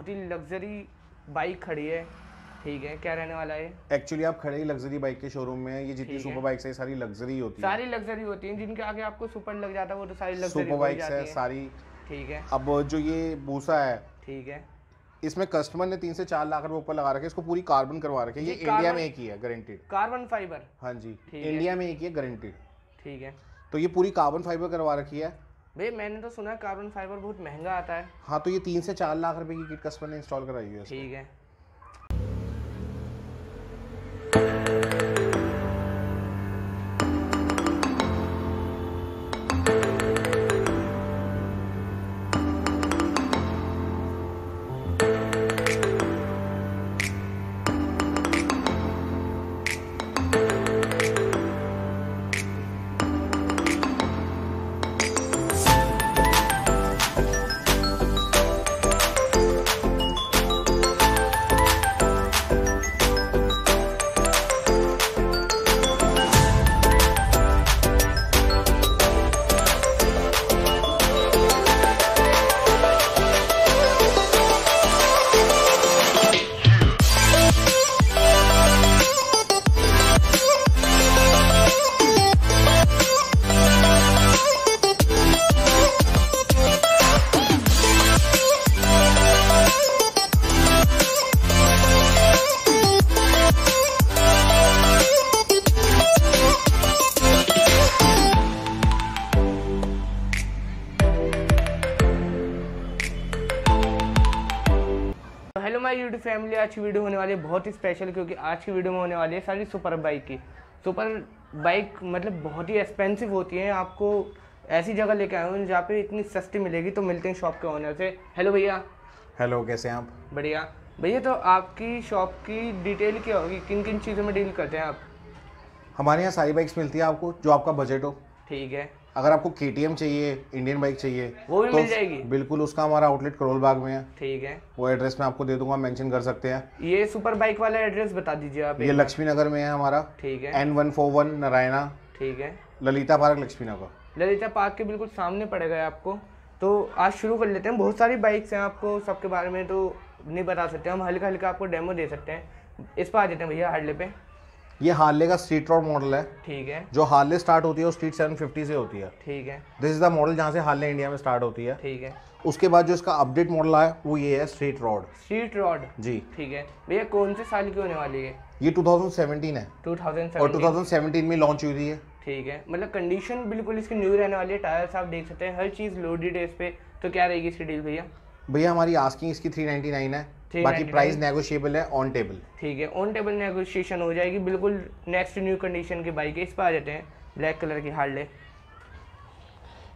बहुत ही luxury bike खड़ी है ठीक है क्या रहने वाला है एक्चुअली आप खड़े ही लग्जरी बाइक के शोरूम में ये जितनी सुपर बाइक्स है सारी लग्जरी होती है सारी लग्जरी होती है जिनके आगे आपको सुपर लग जाता है वो तो सारी सुपर बाइक्स है सारी ठीक है अब जो ये भूसा है ठीक है इसमें कस्टमर ने तीन से चार लाख रुपए ऊपर लगा रखे इसको पूरी कार्बन करवा रखे ये इंडिया में एक ही है गारंटेड कार्बन फाइबर हाँ जी इंडिया में एक ही है गारंटेड ठीक है तो ये पूरी कार्बन फाइबर करवा रखी है भाई मैंने तो सुना कार्बन फाइबर बहुत महंगा आता है हाँ तो ये तीन से चार लाख रुपए की किट कस्टमर ने इंस्टॉल कराई है ठीक है फैमिली आज की वीडियो होने वाली है बहुत ही स्पेशल क्योंकि आज की वीडियो में होने वाली है सारी सुपर बाइक की सुपर बाइक मतलब बहुत ही एक्सपेंसिव होती है आपको ऐसी जगह लेके आए हूँ जहाँ पे इतनी सस्ती मिलेगी तो मिलते हैं शॉप के ऑनर से हेलो भैया हेलो कैसे हैं आप बढ़िया भैया तो आपकी शॉप की डिटेल क्या होगी किन किन चीज़ों में डील करते हैं आप हमारे यहाँ सारी बाइक्स मिलती है आपको जो आपका बजट हो ठीक है अगर आपको के चाहिए इंडियन बाइक चाहिए वो भी तो मिल जाएगी बिल्कुल उसका हमारा आउटलेट करोल बाग में है ठीक है वो एड्रेस मैं आपको दे दूंगा मेंशन कर सकते हैं ये सुपर बाइक वाला एड्रेस बता दीजिए आप ये लक्ष्मी नगर में है हमारा ठीक है N one four one Narayana ठीक है ललिता पार्क लक्ष्मी नगर ललिता पार्क के बिल्कुल सामने पड़ेगा आपको तो आज शुरू कर लेते हैं बहुत सारी बाइक्स हैं आपको सबके बारे में तो नहीं बता सकते हम हल्का हल्का आपको डेमो दे सकते हैं इस पर आ जाते हैं भैया हार्डले पे ये हार्ले का स्ट्रीट रोड मॉडल है ठीक है जो हार्ले स्टार्ट होती है वो स्ट्रीट 750 से होती है ठीक है दिस इज द मॉडल जहाँ से हार्ले इंडिया में स्टार्ट होती है ठीक है उसके बाद जो इसका अपडेट मॉडल आया वो ये है स्ट्रीट रोड स्ट्रीट रोड जी ठीक है भैया कौन से साल की होने वाली है ये 2017 है 2017 और 2017 में लॉन्च हुई थी है ठीक है मतलब कंडीशन बिल्कुल इसकी न्यू रहने वाली है टायर आप देख सकते हैं हर चीज़ लोडेड है इस पे तो क्या रहेगी इसकी डील भैया भैया हमारी आस्किंग इसकी 399 है बाकी प्राइस नेगोशिएबल है ऑन टेबल ठीक है ऑन टेबल नेगोशिएशन हो जाएगी बिल्कुल नेक्स्ट न्यू कंडीशन की बाइक है इस पर आ जाते हैं ब्लैक कलर की हार्डले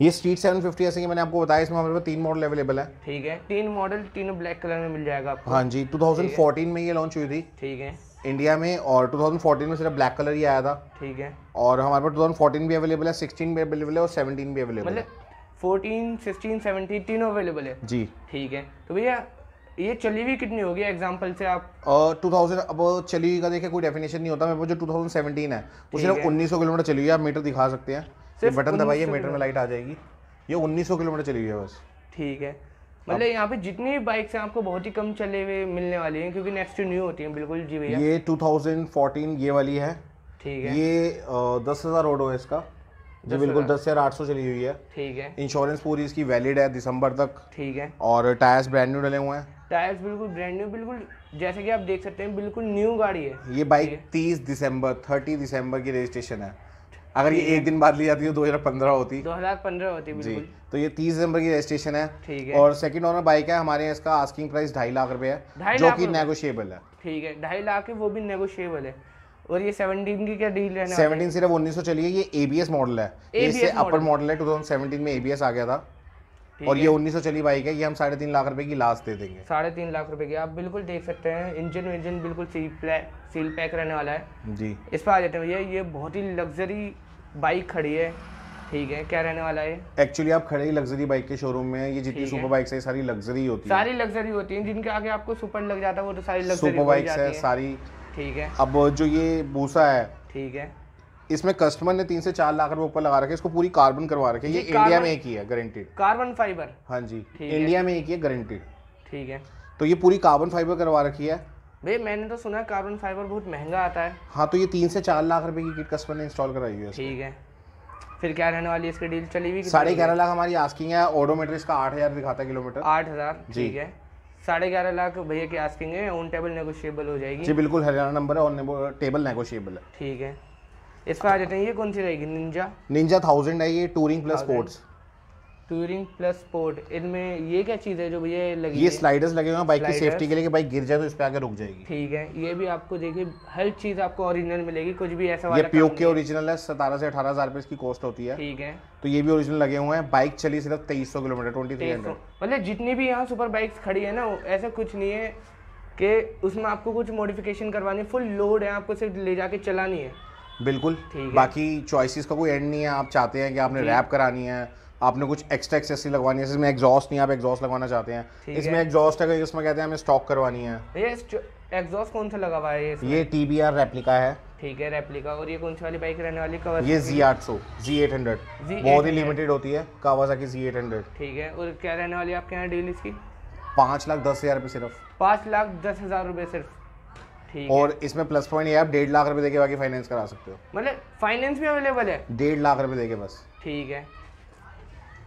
ये स्ट्रीट 750 फिफ्टी ऐसे कि मैंने आपको बताया इसमें हमारे पास तीन मॉडल अवेलेबल है ठीक है तीन मॉडल तीनों ब्लैक कलर में मिल जाएगा आपको हाँ जी 2014 में ये लॉन्च हुई थी ठीक है इंडिया में और 2014 में सिर्फ ब्लैक कलर ही आया था ठीक है और हमारे पास 2014 भी अवेलेबल है 16 भी अवेलेबल है और 17 भी अवेलेबल है मतलब 14 16 17 तीनों अवेलेबल है जी ठीक है तो भैया ये चली हुई कितनी होगी एग्जाम्पल से आप टू थाउजेंड अब चली का देखिए कोई डेफिनेशन नहीं होता मेरे जो सेवेंटीन है वो सिर्फ उन्नीस किलोमीटर चली हुई आप मीटर दिखा सकते हैं बटन दबाइए मीटर में लाइट आ जाएगी ये उन्नीस सौ किलोमीटर चली हुई है बस ठीक है मतलब यहाँ पे जितनी भी बाइक्स हैं आपको बहुत ही कम चले हुए मिलने वाली हैं क्योंकि नेक्स्ट न्यू होती हैं बिल्कुल जी भैया ये फोर्टीन ये वाली है ठीक है ये दस हज़ार रोड हो इसका जो बिल्कुल दस हज़ार आठ सौ चली हुई है ठीक है इंश्योरेंस पूरी इसकी वैलिड है दिसंबर तक ठीक है और टायर्स ब्रांड न्यू डले हुए हैं टायर्स बिल्कुल ब्रांड न्यू बिल्कुल जैसे कि आप देख सकते हैं बिल्कुल न्यू गाड़ी है ये बाइक तीस दिसंबर थर्टी दिसंबर की रजिस्ट्रेशन है अगर ये एक दिन बाद ली जाती है तो दो हजार पंद्रह होती दो हजार पंद्रह होती बिल्कुल तो ये तीस दिसंबर की रजिस्ट्रेशन है ठीक है और सेकंड ओनर बाइक है हमारे इसका आस्किंग प्राइस ढाई लाख रुपए है जो कि नेगोशिएबल है ठीक है ढाई लाख है वो भी नेगोशिएबल है और ये 17 की क्या डील है 17 सिर्फ 1900 चलिए ये एबीएस मॉडल है इससे अपर मॉडल है 2017 में एबीएस आ गया था और ये उन्नीस सौ चली बाइक है ये हम साढ़े तीन लाख रुपए की लास्ट दे देंगे साढ़े तीन लाख रुपए की आप बिल्कुल देख सकते हैं इंजन विंजन बिल्कुल सील पैक सील पैक रहने वाला है जी इस पर आ जाते हैं भैया ये बहुत ही लग्जरी बाइक खड़ी है ठीक है क्या रहने वाला है एक्चुअली आप खड़े ही लग्जरी बाइक के शोरूम में ये जितनी सुपर बाइक्स है सारी लग्जरी होती है सारी लग्जरी होती है जिनके आगे आपको सुपर लग जाता है वो तो सारी लग्जरी सुपर बाइक्स है सारी ठीक है अब जो ये भूसा है ठीक है इसमें कस्टमर ने तीन से चार लाख रुपए ऊपर लगा रखे इसको पूरी कार्बन करवा रखे ये इंडिया में एक ही है गारंटीड कार्बन फाइबर हाँ जी इंडिया में एक ही है गारंटीड ठीक है तो ये पूरी कार्बन फाइबर करवा रखी है भाई मैंने तो सुना कार्बन फाइबर बहुत महंगा आता है हाँ तो ये तीन से चार लाख रुपए की किट कस्टमर ने इंस्टॉल कराई है ठीक है फिर क्या रहने वाली है इसकी डील चली हुई साढ़े ग्यारह लाख हमारी आस्किंग है ओडोमीटर इसका आठ हज़ार दिखाता है किलोमीटर आठ हज़ार ठीक है साढ़े ग्यारह लाख भैया की आस्किंग है ऑन टेबल नेगोशिएबल हो जाएगी जी बिल्कुल हरियाणा नंबर है ऑन टेबल नेगोशिएबल है ठीक है इसमें आ जाते हैं ये कौन सी रहेगी निंजा निंजा थाउजेंड है ये touring plus sports touring plus sport इनमें ये क्या चीज़ है जो भैया लगी ये स्लाइडर्स लगे हुए हैं बाइक की सेफ्टी के लिए कि बाइक गिर जाए तो इस पर आगे रुक जाएगी ठीक है ये भी आपको देखिए हर चीज़ आपको ओरिजिनल मिलेगी कुछ भी ऐसा वाला ये पीओ के ओरिजिनल है सतारह से अठारह हज़ार रुपये इसकी कॉस्ट होती है ठीक है तो ये भी ओरिजिनल लगे हुए हैं बाइक चली सिर्फ तेईस सौ किलोमीटर ट्वेंटी थ्री हंड्रेड मतलब जितनी भी यहाँ सुपर बाइक्स खड़ी है ना ऐसा कुछ नहीं है कि उसमें आपको कुछ मॉडिफिकेशन करवानी फुल लोड है आपको सिर्फ ले जाके चलानी है बिल्कुल बाकी चॉइसिस का कोई एंड नहीं है आप चाहते हैं कि आपने रैप करानी है आपने कुछ एक्स्ट्रा एक्सेसरी लगवानी है इसमें एग्जॉस्ट नहीं आप एग्जॉस्ट लगवाना चाहते हैं इसमें एग्जॉस्ट है इसमें कहते हैं हमें स्टॉक करवानी है ये एग्जॉस्ट कौन सा लगा हुआ है ये टी बी आर रेप्लिका है ठीक है रेप्लिका और ये कौन सी वाली बाइक रहने वाली कवर ये जी आठ सौ जी एट हंड्रेड बहुत ही लिमिटेड होती है कावासाकी जी एट हंड्रेड ठीक है और क्या रहने वाली आपके यहाँ डील इसकी पाँच लाख दस हज़ार रुपये सिर्फ पाँच लाख दस हज़ार रुपये सिर्फ और इसमें प्लस पॉइंट ये आप डेढ़ लाख रुपए देके बाकी फाइनेंस करा सकते हो मतलब फाइनेंस भी अवेलेबल है डेढ़ लाख रुपए देके बस ठीक है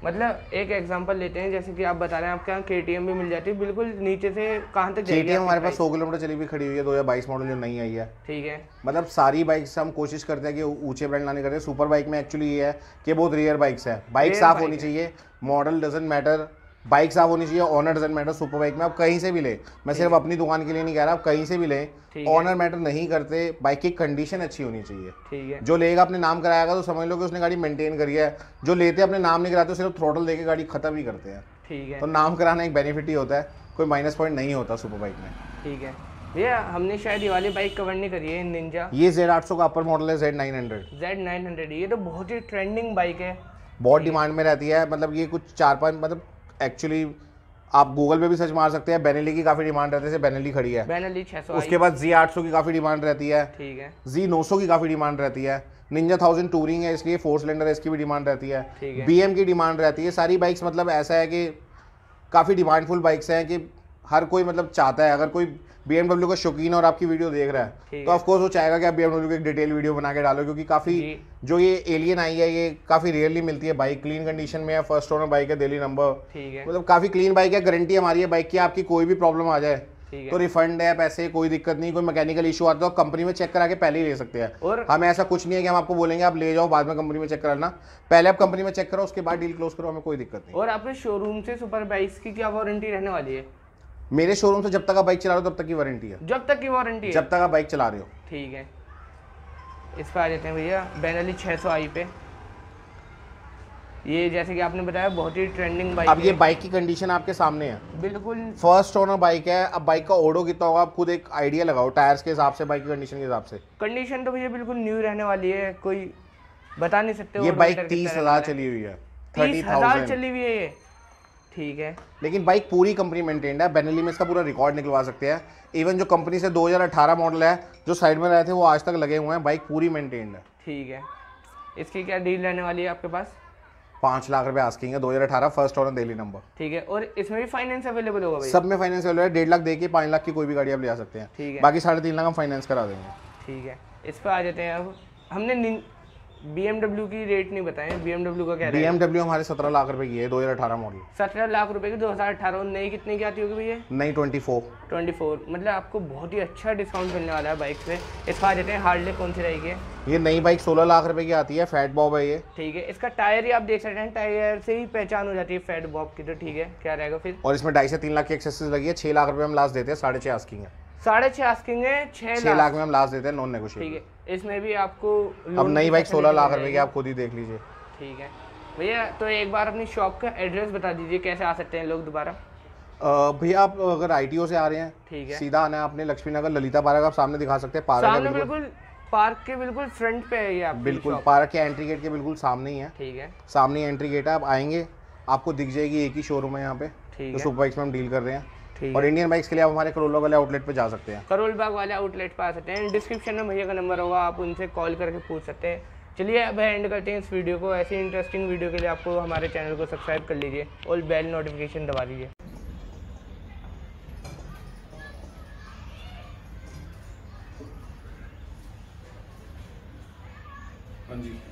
मतलब एक एग्जांपल लेते हैं जैसे कि आप बता रहे हैं आपके यहाँ के भी मिल जाती है बिल्कुल नीचे से कहाँ तक के हमारे पास सौ किलोमीटर चली भी खड़ी हुई है दो हजार बाईस मॉडल जो नहीं आई है ठीक है मतलब सारी बाइक्स हम कोशिश करते हैं कि ऊंचे ब्रांड लाने करते हैं सुपर बाइक में एक्चुअली ये है कि बहुत रेयर बाइक्स है बाइक साफ होनी चाहिए मॉडल डजेंट मैटर बाइक साफ होनी चाहिए owner doesn't matter super bike में आप कहीं से भी ले मैं सिर्फ अपनी दुकान के लिए नहीं कह रहा आप कहीं से भी लें ऑनर मैटर नहीं करते बाइक की कंडीशन अच्छी होनी चाहिए ठीक है जो लेगा अपने नाम कराएगा तो समझ लो कि उसने गाड़ी मेंटेन करी है जो लेते अपने नाम नहीं कराते सिर्फ थ्रोटल देकर गाड़ी खत्म ही करते हैं ठीक है तो नाम कराना एक बेनिफिट ही होता है कोई माइनस पॉइंट नहीं होता सुपर बाइक में ठीक है भैया हमने शायद ये वाली बाइक कवर नहीं करी है निंजा ये जेड आठ का अपर मॉडल है Z nine hundred Z nine hundred ये तो बहुत ही ट्रेंडिंग बाइक है बहुत डिमांड में रहती है मतलब ये कुछ चार पाँच मतलब एक्चुअली आप गूगल पे भी सर्च मार सकते हैं बेनेली की काफी डिमांड रहती है बेनेली खड़ी है बेनेली 600 उसके बाद जी 800 की काफी डिमांड रहती है ठीक है जी 900 की काफी डिमांड रहती है निंजा थाउजेंड टूरिंग है इसलिए फोर सिलेंडर इसकी भी डिमांड रहती है बी की डिमांड रहती है सारी बाइक्स मतलब ऐसा है कि काफ़ी डिमांडफुल बाइक्स हैं कि हर कोई मतलब चाहता है अगर कोई बी का शौकीन और आपकी वीडियो देख रहा है तो ऑफकोर्स वो चाहेगा कि आप बी की डिटेल वीडियो बना के डालो क्योंकि काफ़ी जो ये एलियन आई है ये काफ़ी रेयरली मिलती है बाइक क्लीन कंडीशन में है फर्स्ट ओनर बाइक है दिल्ली नंबर मतलब काफ़ी क्लीन बाइक है गारंटी हमारी है बाइक की आपकी कोई भी प्रॉब्लम आ जाए तो रिफंड है पैसे कोई दिक्कत नहीं कोई मैकेनिकल इशू आता है कंपनी में चेक करा के पहले ही ले सकते हैं और हमें ऐसा कुछ नहीं है कि हम आपको बोलेंगे आप ले जाओ बाद में कंपनी में चेक कराना पहले आप कंपनी में चेक करो उसके बाद डील क्लोज करो हमें कोई दिक्कत नहीं और आपने शोरूम से सुपर बाइक्स की क्या वारंटी रहने वाली है मेरे शोरूम से जब तक आप बाइक चला रहे हो तब तक की वारंटी है जब तक की वारंटी है जब तक आप बाइक चला रहे हो ठीक है इस पर आ जाते हैं भैया बैनली सौ आई पे ये जैसे कि आपने बताया बहुत ही ट्रेंडिंग बाइक अब ये बाइक की कंडीशन आपके सामने है बिल्कुल फर्स्ट ओनर बाइक है अब बाइक का ओडो कितना होगा आप खुद एक आइडिया लगाओ टायर्स के हिसाब से बाइक की कंडीशन के हिसाब से कंडीशन तो भैया बिल्कुल न्यू रहने वाली है कोई बता नहीं सकते ये बाइक तीस हजार चली हुई है थर्टी हजार चली हुई है ये ठीक है लेकिन बाइक पूरी कंपनी मेंटेन्ड है बेनली में इसका पूरा रिकॉर्ड निकलवा सकते हैं इवन जो कंपनी से 2018 मॉडल है जो साइड में रहे थे वो आज तक लगे हुए हैं बाइक पूरी मेंटेन्ड है ठीक है इसकी क्या डील रहने वाली है आपके पास पाँच लाख रुपए आस्किंग है दो हज़ार अठारह फर्स्ट ऑनर दिल्ली नंबर ठीक है और इसमें भी फाइनेंस अवेलेबल होगा सब में फाइनेंस अवेलेबल है डेढ़ लाख देखिए पाँच लाख की कोई भी गाड़ी आप ले जा सकते हैं ठीक है बाकी साढ़े तीन लाख हम फाइनेंस करा देंगे ठीक है इस पर आ जाते हैं अब हमने बीएमडब्ल्यू की रेट नहीं बताएं बीएमडब्ल्यू का क्या बीएमडब्ल्यू हमारे सत्रह लाख रुपए की है दो हजार अठारह मॉडल सत्रह लाख रुपए की दो हजार अठारह नई कितने की आती होगी भैया नई ट्वेंटी फोर ट्वेंटी फोर मतलब आपको बहुत ही अच्छा डिस्काउंट मिलने वाला है बाइक पे इस बार देते हैं हार्डले कौन सी रहेगी ये नई बाइक सोलह लाख रुपए की आती है फैट बॉब है ये ठीक है इसका टायर ही आप देख सकते हैं टायर से ही पहचान हो जाती है फैट बॉब की तो ठीक है क्या रहेगा फिर और इसमें ढाई से तीन लाख की एक्सेसरीज लगी है छह लाख रुपए हम लास्ट देते हैं साढ़े छह आस्किंग है साढ़े छह आस्किंग है छह लाख में हम लास्ट देते हैं नॉन नेगोशिएबल ठीक है इसमें भी आपको अब नई बाइक सोलह लाख रुपए की आप खुद ही देख लीजिए ठीक है भैया तो एक बार अपनी शॉप का एड्रेस बता दीजिए कैसे आ सकते हैं लोग दोबारा भैया आप अगर ओ से आ रहे हैं ठीक है सीधा आना है आपने लक्ष्मी नगर ललिता पार्क आप सामने दिखा सकते हैं पार्क बिल्कुल पार्क के बिल्कुल फ्रंट पे है ये आप बिल्कुल पार्क के एंट्री गेट के बिल्कुल सामने ही है ठीक है सामने एंट्री गेट है आप आएंगे आपको दिख जाएगी एक ही शोरूम है यहाँ पे ठीक है सुपर बाइक्स में हम डील कर रहे हैं और इंडियन बाइक्स के लिए आप हमारे करोल वाले आउटलेट पे जा सकते हैं करोल बाग वाले आउटलेट पे आ सकते हैं डिस्क्रिप्शन में भैया का नंबर होगा आप उनसे कॉल करके पूछ सकते हैं चलिए अब एंड करते हैं इस वीडियो को ऐसी इंटरेस्टिंग वीडियो के लिए आपको हमारे चैनल को सब्सक्राइब कर लीजिए और बेल नोटिफिकेशन दबा दीजिए हाँ जी